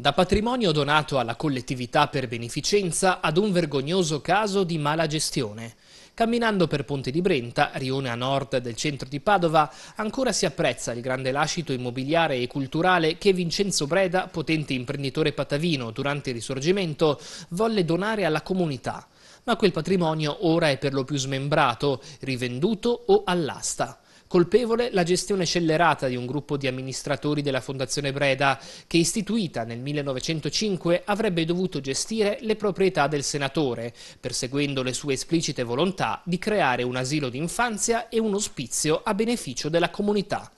Da patrimonio donato alla collettività per beneficenza ad un vergognoso caso di mala gestione. Camminando per Ponte di Brenta, rione a nord del centro di Padova, ancora si apprezza il grande lascito immobiliare e culturale che Vincenzo Breda, potente imprenditore patavino durante il risorgimento, volle donare alla comunità. Ma quel patrimonio ora è per lo più smembrato, rivenduto o all'asta. Colpevole la gestione scellerata di un gruppo di amministratori della Fondazione Breda che istituita nel 1905 avrebbe dovuto gestire le proprietà del senatore, perseguendo le sue esplicite volontà di creare un asilo d'infanzia e un ospizio a beneficio della comunità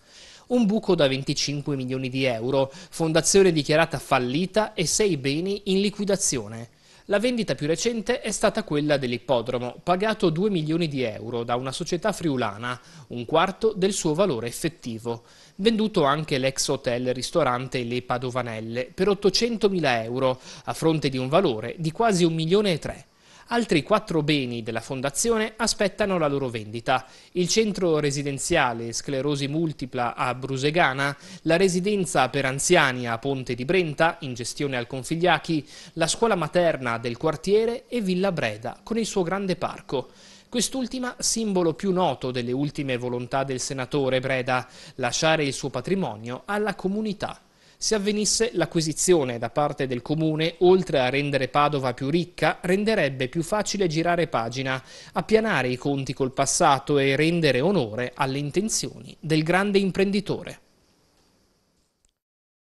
un buco da 25 milioni di euro, fondazione dichiarata fallita e sei beni in liquidazione. La vendita più recente è stata quella dell'ippodromo, pagato 2 milioni di euro da una società friulana, un quarto del suo valore effettivo. Venduto anche l'ex hotel ristorante Le Padovanelle per 800 mila euro, a fronte di un valore di quasi 1 milione e 3. Altri quattro beni della fondazione aspettano la loro vendita. Il centro residenziale Sclerosi Multipla a Brusegana, la residenza per anziani a Ponte di Brenta, in gestione al Configliachi, la scuola materna del quartiere e Villa Breda, con il suo grande parco. Quest'ultima simbolo più noto delle ultime volontà del senatore Breda, lasciare il suo patrimonio alla comunità. Se avvenisse l'acquisizione da parte del comune, oltre a rendere Padova più ricca, renderebbe più facile girare pagina, appianare i conti col passato e rendere onore alle intenzioni del grande imprenditore.